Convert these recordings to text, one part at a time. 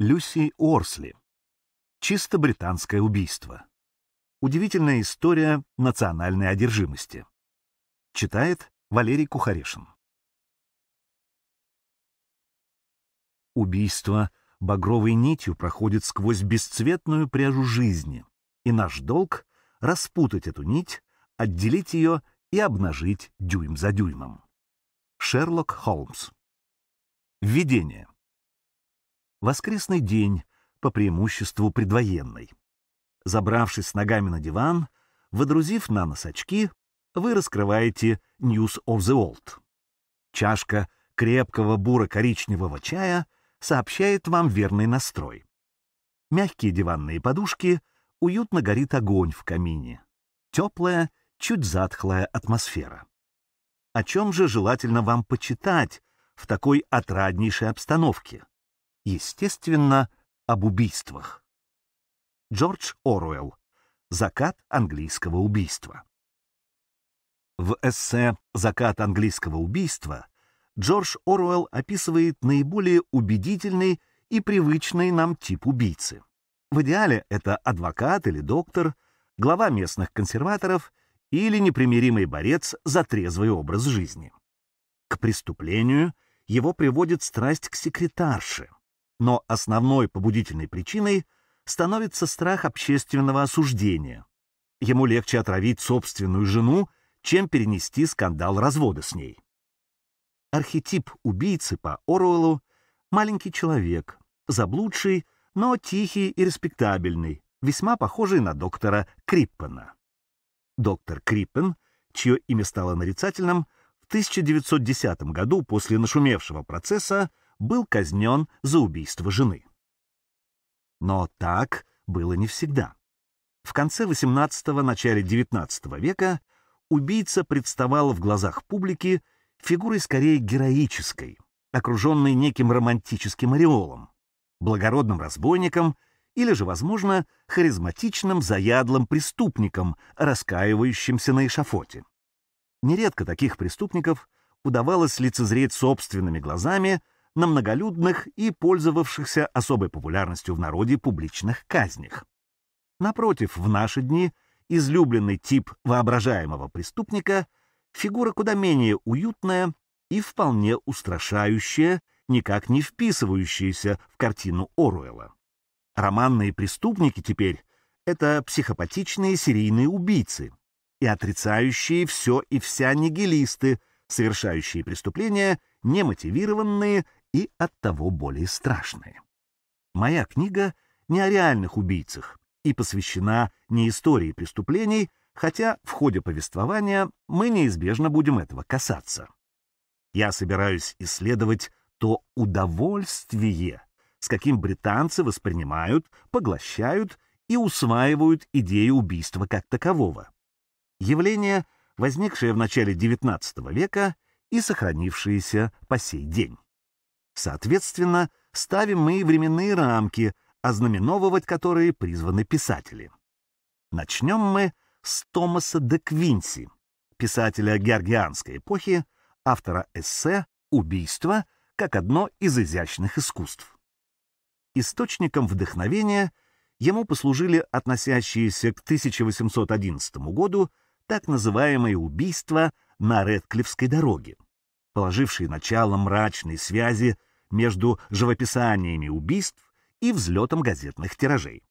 Люси Орсли. Чисто британское убийство. Удивительная история национальной одержимости. Читает Валерий Кухарешин. Убийство багровой нитью проходит сквозь бесцветную пряжу жизни, и наш долг — распутать эту нить, отделить ее и обнажить дюйм за дюймом. Шерлок Холмс. Введение. Воскресный день, по преимуществу предвоенный. Забравшись ногами на диван, выдрузив на нос очки, вы раскрываете News of the Old. Чашка крепкого буро-коричневого чая сообщает вам верный настрой. Мягкие диванные подушки, уютно горит огонь в камине. Теплая, чуть затхлая атмосфера. О чем же желательно вам почитать в такой отраднейшей обстановке? Естественно, об убийствах. Джордж Оруэлл. Закат английского убийства. В эссе «Закат английского убийства» Джордж Оруэлл описывает наиболее убедительный и привычный нам тип убийцы. В идеале это адвокат или доктор, глава местных консерваторов или непримиримый борец за трезвый образ жизни. К преступлению его приводит страсть к секретарше, но основной побудительной причиной становится страх общественного осуждения. Ему легче отравить собственную жену, чем перенести скандал развода с ней. Архетип убийцы по Оруэллу — маленький человек, заблудший, но тихий и респектабельный, весьма похожий на доктора Криппена. Доктор Криппен, чье имя стало нарицательным, в 1910 году после нашумевшего процесса был казнен за убийство жены. Но так было не всегда. В конце XVIII – начале XIX века убийца представал в глазах публики фигурой скорее героической, окруженной неким романтическим ореолом, благородным разбойником или же, возможно, харизматичным заядлым преступником, раскаивающимся на эшафоте. Нередко таких преступников удавалось лицезреть собственными глазами – на многолюдных и пользовавшихся особой популярностью в народе публичных казнях. Напротив, в наши дни излюбленный тип воображаемого преступника — фигура куда менее уютная и вполне устрашающая, никак не вписывающаяся в картину Оруэлла. Романные преступники теперь — это психопатичные серийные убийцы и отрицающие все и вся нигилисты, совершающие преступления, немотивированные и оттого более страшные. Моя книга не о реальных убийцах и посвящена не истории преступлений, хотя в ходе повествования мы неизбежно будем этого касаться. Я собираюсь исследовать то удовольствие, с каким британцы воспринимают, поглощают и усваивают идею убийства как такового. Явление, возникшее в начале XIX века и сохранившееся по сей день. Соответственно, ставим мы временные рамки, ознаменовывать которые призваны писатели. Начнем мы с Томаса де Квинси, писателя георгианской эпохи, автора эссе «Убийство» как одно из изящных искусств. Источником вдохновения ему послужили относящиеся к 1811 году так называемые убийства на Редклифской дороге положившие начало мрачной связи между живописаниями убийств и взлетом газетных тиражей.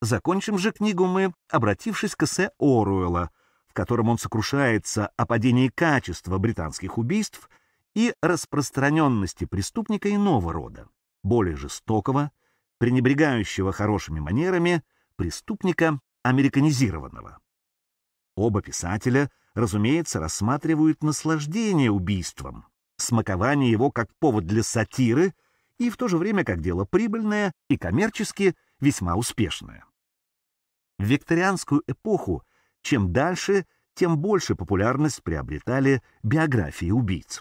Закончим же книгу мы, обратившись к эссе Оруэлла, в котором он сокрушается о падении качества британских убийств и распространенности преступника иного рода, более жестокого, пренебрегающего хорошими манерами, преступника американизированного. Оба писателя — разумеется, рассматривают наслаждение убийством, смакование его как повод для сатиры и в то же время как дело прибыльное и коммерчески весьма успешное. В викторианскую эпоху чем дальше, тем больше популярность приобретали биографии убийц.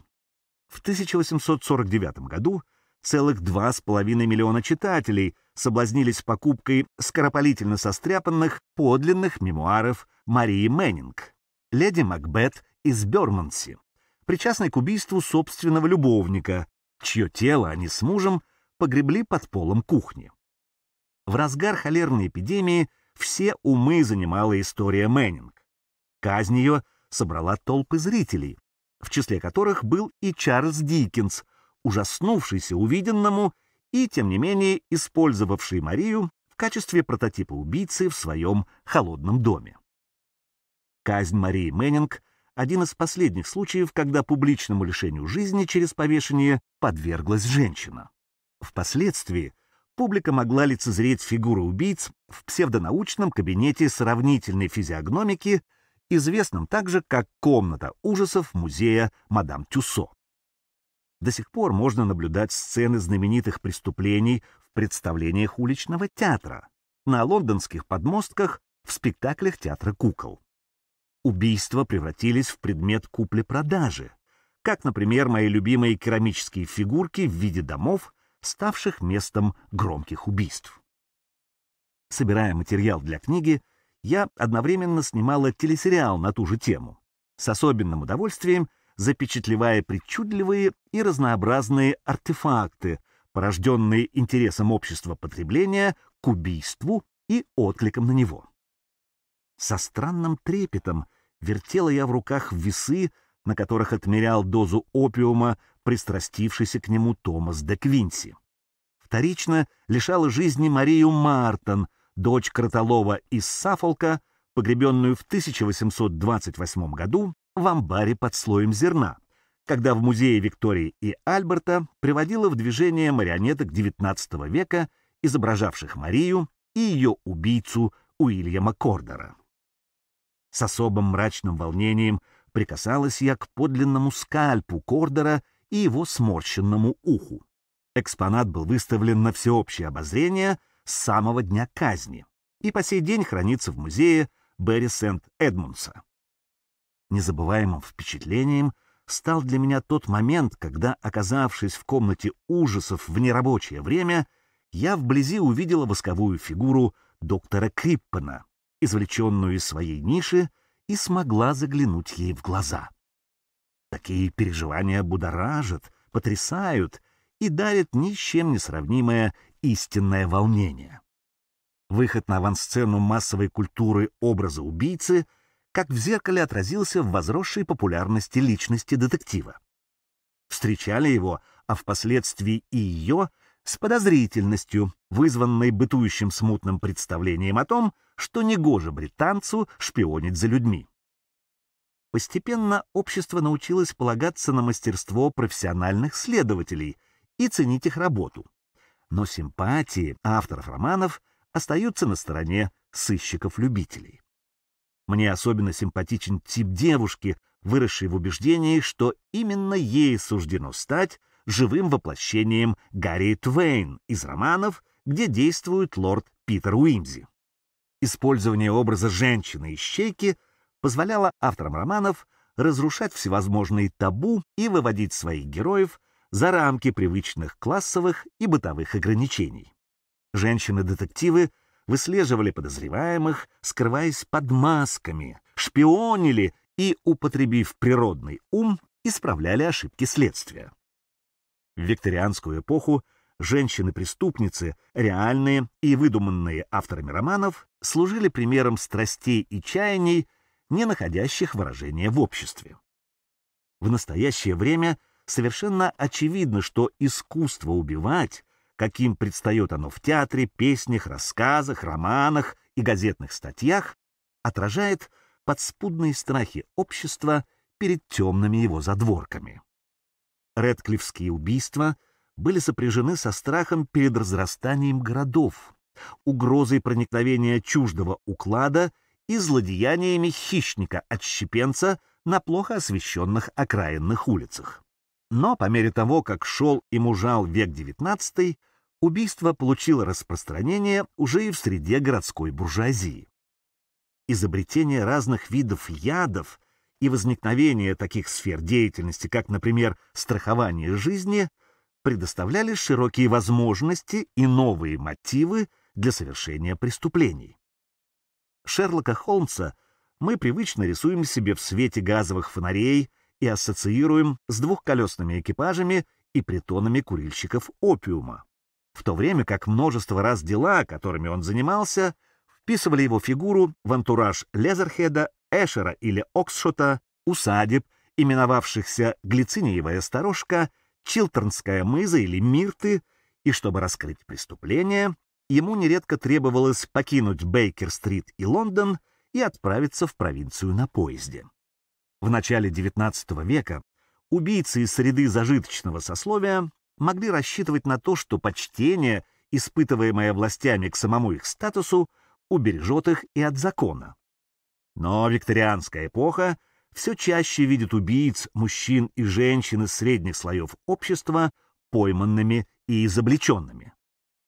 В 1849 году целых 2,5 миллиона читателей соблазнились покупкой скоропалительно состряпанных подлинных мемуаров Марии Мэннинг, леди Макбет из Бёрманси, причастной к убийству собственного любовника, чье тело они с мужем погребли под полом кухни. В разгар холерной эпидемии все умы занимала история Мэннинг. Казнь ее собрала толпы зрителей, в числе которых был и Чарльз Диккенс, ужаснувшийся увиденному и, тем не менее, использовавший Марию в качестве прототипа убийцы в своем холодном доме. Казнь Марии Мэнинг — один из последних случаев, когда публичному лишению жизни через повешение подверглась женщина. Впоследствии публика могла лицезреть фигуры убийц в псевдонаучном кабинете сравнительной физиогномики, известном также как комната ужасов музея мадам Тюссо. До сих пор можно наблюдать сцены знаменитых преступлений в представлениях уличного театра, на лондонских подмостках, в спектаклях театра кукол убийства превратились в предмет купли-продажи, как, например, мои любимые керамические фигурки в виде домов, ставших местом громких убийств. Собирая материал для книги, я одновременно снимала телесериал на ту же тему, с особенным удовольствием запечатлевая причудливые и разнообразные артефакты, порожденные интересом общества потребления к убийству и откликом на него. Со странным трепетом вертела я в руках весы, на которых отмерял дозу опиума, пристрастившийся к нему Томас де Квинси. Вторично лишала жизни Марию Мартон, дочь Кротолова из Сафолка, погребенную в 1828 году в амбаре под слоем зерна, когда в музее Виктории и Альберта приводила в движение марионеток XIX века, изображавших Марию и ее убийцу Уильяма Кордера. С особым мрачным волнением прикасалась я к подлинному скальпу Кордера и его сморщенному уху. Экспонат был выставлен на всеобщее обозрение с самого дня казни и по сей день хранится в музее Берри Сент-Эдмунса. Незабываемым впечатлением стал для меня тот момент, когда, оказавшись в комнате ужасов в нерабочее время, я вблизи увидела восковую фигуру доктора Криппена, извлеченную из своей ниши, и смогла заглянуть ей в глаза. Такие переживания будоражат, потрясают и дарят ни с чем не сравнимое истинное волнение. Выход на авансцену массовой культуры образа убийцы как в зеркале отразился в возросшей популярности личности детектива. Встречали его, а впоследствии и ее — с подозрительностью, вызванной бытующим смутным представлением о том, что негоже британцу шпионить за людьми. Постепенно общество научилось полагаться на мастерство профессиональных следователей и ценить их работу. Но симпатии авторов романов остаются на стороне сыщиков-любителей. Мне особенно симпатичен тип девушки, выросшей в убеждении, что именно ей суждено стать живым воплощением Гарри Твейн из романов, где действует лорд Питер Уимзи. Использование образа женщины-ищейки позволяло авторам романов разрушать всевозможные табу и выводить своих героев за рамки привычных классовых и бытовых ограничений. Женщины-детективы выслеживали подозреваемых, скрываясь под масками, шпионили и, употребив природный ум, исправляли ошибки следствия. В викторианскую эпоху женщины-преступницы, реальные и выдуманные авторами романов, служили примером страстей и чаяний, не находящих выражения в обществе. В настоящее время совершенно очевидно, что искусство убивать, каким предстает оно в театре, песнях, рассказах, романах и газетных статьях, отражает подспудные страхи общества перед темными его задворками. Редклифские убийства были сопряжены со страхом перед разрастанием городов, угрозой проникновения чуждого уклада и злодеяниями хищника-отщепенца на плохо освещенных окраинных улицах. Но по мере того, как шел и мужал век XIX, убийство получило распространение уже и в среде городской буржуазии. Изобретение разных видов ядов – и возникновение таких сфер деятельности, как, например, страхование жизни, предоставляли широкие возможности и новые мотивы для совершения преступлений. Шерлока Холмса мы привычно рисуем себе в свете газовых фонарей и ассоциируем с двухколесными экипажами и притонами курильщиков опиума, в то время как множество раз дела, которыми он занимался, вписывали его фигуру в антураж Лезерхеда Эшера или Оксшота, усадеб, именовавшихся Глициниевая сторожка, Чилтернская мыза или Мирты, и чтобы раскрыть преступление, ему нередко требовалось покинуть Бейкер-стрит и Лондон и отправиться в провинцию на поезде. В начале XIX века убийцы из среды зажиточного сословия могли рассчитывать на то, что почтение, испытываемое властями к самому их статусу, убережет их и от закона. Но викторианская эпоха все чаще видит убийц, мужчин и женщин из средних слоев общества пойманными и изобличенными.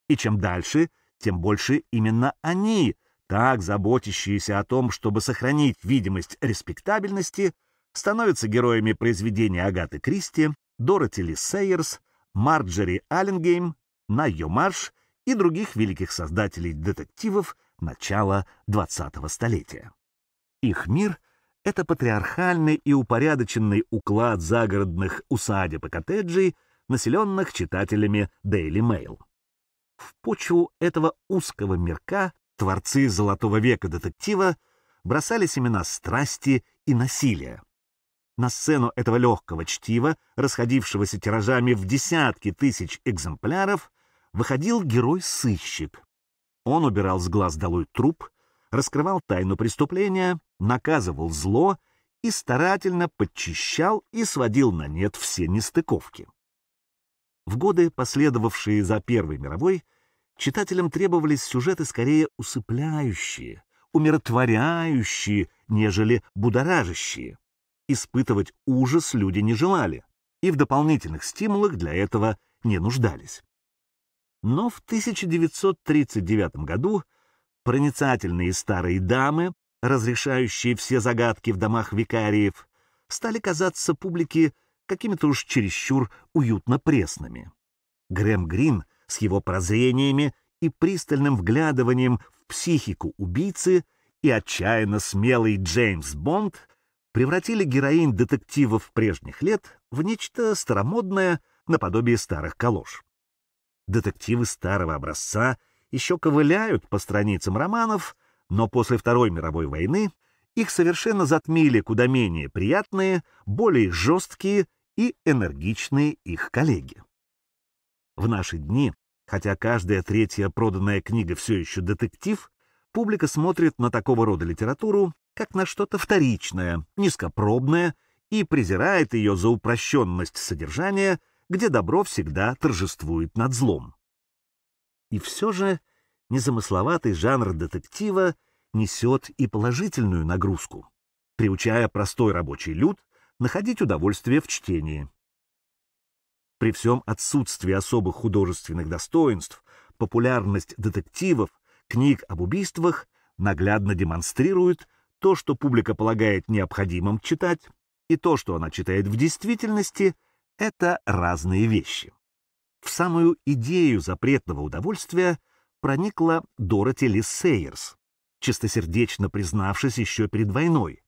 И чем дальше, тем больше именно они, так заботящиеся о том, чтобы сохранить видимость респектабельности, становятся героями произведения Агаты Кристи, Дороти Ли Сейерс, Марджери Алленгейм, Найо Марш и других великих создателей детективов начала 20-го столетия. Их мир — это патриархальный и упорядоченный уклад загородных усадеб и коттеджей, населенных читателями Daily Mail. В почву этого узкого мирка творцы золотого века детектива бросали семена страсти и насилия. На сцену этого легкого чтива, расходившегося тиражами в десятки тысяч экземпляров, выходил герой-сыщик. Он убирал с глаз долой труп, раскрывал тайну преступления наказывал зло и старательно подчищал и сводил на нет все нестыковки. В годы, последовавшие за Первой мировой, читателям требовались сюжеты скорее усыпляющие, умиротворяющие, нежели будоражащие. Испытывать ужас люди не желали и в дополнительных стимулах для этого не нуждались. Но в 1939 году проницательные старые дамы разрешающие все загадки в домах викариев, стали казаться публике какими-то уж чересчур уютно пресными. Грэм Грин с его прозрениями и пристальным вглядыванием в психику убийцы и отчаянно смелый Джеймс Бонд превратили героинь детективов прежних лет в нечто старомодное наподобие старых калош. Детективы старого образца еще ковыляют по страницам романов, но после Второй мировой войны их совершенно затмили куда менее приятные, более жесткие и энергичные их коллеги. В наши дни, хотя каждая третья проданная книга все еще детектив, публика смотрит на такого рода литературу как на что-то вторичное, низкопробное и презирает ее за упрощенность содержания, где добро всегда торжествует над злом. И все же незамысловатый жанр детектива несет и положительную нагрузку, приучая простой рабочий люд находить удовольствие в чтении. При всем отсутствии особых художественных достоинств, популярность детективов, книг об убийствах наглядно демонстрирует то, что публика полагает необходимым читать, и то, что она читает в действительности, это разные вещи. В самую идею запретного удовольствия – проникла Дороти Ли чистосердечно признавшись еще перед войной.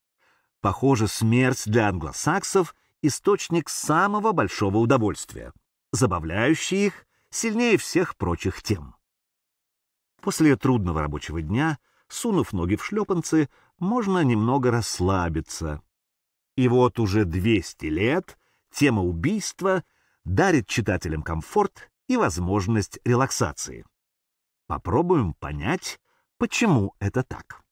Похоже, смерть для англосаксов — источник самого большого удовольствия, забавляющий их сильнее всех прочих тем. После трудного рабочего дня, сунув ноги в шлепанцы, можно немного расслабиться. И вот уже 200 лет тема убийства дарит читателям комфорт и возможность релаксации. Попробуем понять, почему это так.